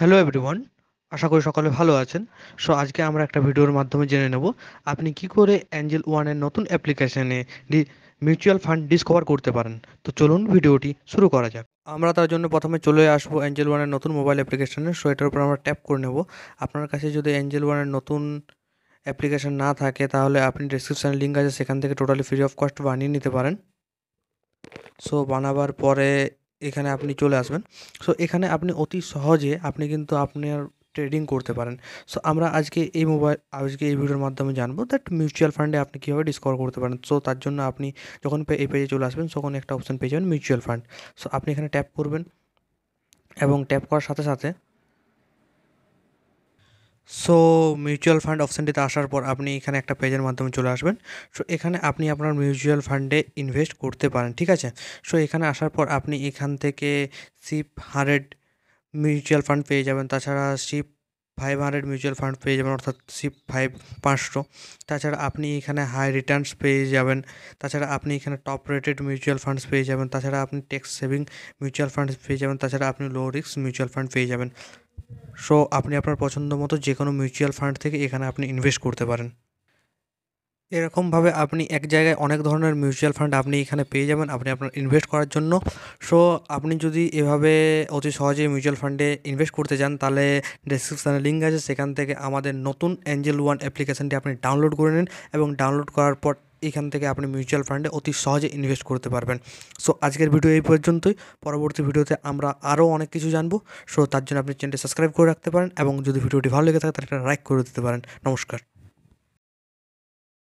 hello everyone আশা করি সকলে ভালো আছেন সো আজকে আমরা একটা ভিডিওর মাধ্যমে জেনে নেব আপনি কি করে অ্যাঞ্জেল ওয়ানের নতুন অ্যাপ্লিকেশনে মিউচুয়াল ফান্ড ডিসকভার করতে পারেন তো চলুন ভিডিওটি শুরু করা যাক আমরা তার জন্য প্রথমে চলে আসবো অ্যাঞ্জেল ওয়ানের নতুন মোবাইল অ্যাপ্লিকেশানে সো এটার উপর আমরা ট্যাপ করে নেব আপনার কাছে যদি অ্যাঞ্জেল ওয়ানের নতুন অ্যাপ্লিকেশান না থাকে তাহলে আপনি ডিসক্রিপশানে লিঙ্ক আছে সেখান থেকে টোটালি ফ্রি অফ কস্ট বানিয়ে নিতে পারেন সো বানাবার পরে এখানে আপনি চলে আসবেন সো এখানে আপনি অতি সহজে আপনি কিন্তু আপনার ট্রেডিং করতে পারেন সো আমরা আজকে এই মোবাইল আজকে এই ভিডিওর মাধ্যমে জানবো দ্যাট মিউচুয়াল ফান্ডে আপনি কীভাবে ডিসকভার করতে পারেন সো তার জন্য আপনি যখন এই পেজে চলে আসবেন তখন একটা অপশন পেয়ে যাবেন মিউচুয়াল ফান্ড সো আপনি এখানে ট্যাপ করবেন এবং ট্যাপ করার সাথে সাথে সো মিউচুয়াল ফান্ড অপশানটিতে আসার পর আপনি এখানে একটা পেজের মাধ্যমে চলে আসবেন সো এখানে আপনি আপনার মিউচুয়াল ফান্ডে ইনভেস্ট করতে পারেন ঠিক আছে সো এখানে আসার পর আপনি এখান থেকে সিপ হান্ড্রেড মিউচুয়াল ফান্ড পেয়ে যাবেন তাছাড়া SIP five hundred mutual fund পেয়ে যাবেন অর্থাৎ সিপ ফাইভ পাঁচশো তাছাড়া আপনি এখানে হাই রিটার্নস পেয়ে যাবেন তাছাড়া আপনি এখানে টপ রেটেড মিউচুয়াল ফান্ডস পেয়ে যাবেন তাছাড়া আপনি ট্যাক্স সেভিং মিউচুয়াল ফান্ডস পেয়ে যাবেন তাছাড়া আপনি লো রিস্ক মিউচুয়াল ফান্ড পেয়ে যাবেন সো আপনি আপনার পছন্দ মতো যে কোনো মিউচুয়াল ফান্ড থেকে এখানে আপনি ইনভেস্ট করতে পারেন এরকমভাবে আপনি এক জায়গায় অনেক ধরনের মিউচুয়াল ফান্ড আপনি এখানে পেয়ে যাবেন আপনি আপনার ইনভেস্ট করার জন্য সো আপনি যদি এভাবে অতি সহজে মিউচুয়াল ফান্ডে ইনভেস্ট করতে চান তাহলে ডেসক্রিপশানে লিঙ্ক আছে সেখান থেকে আমাদের নতুন অ্যাঞ্জেল ওয়ান অ্যাপ্লিকেশানটি আপনি ডাউনলোড করে নিন এবং ডাউনলোড করার পর এখান থেকে আপনি মিউচুয়াল ফান্ডে অতি সহজে ইনভেস্ট করতে পারবেন সো আজকের ভিডিও এই পর্যন্তই পরবর্তী ভিডিওতে আমরা আরও অনেক কিছু জানবো সো তার জন্য আপনি চ্যানেলটি সাবস্ক্রাইব করে রাখতে পারেন এবং যদি ভিডিওটি ভালো লেগে থাকে তাহলে একটা লাইক করে দিতে পারেন নমস্কার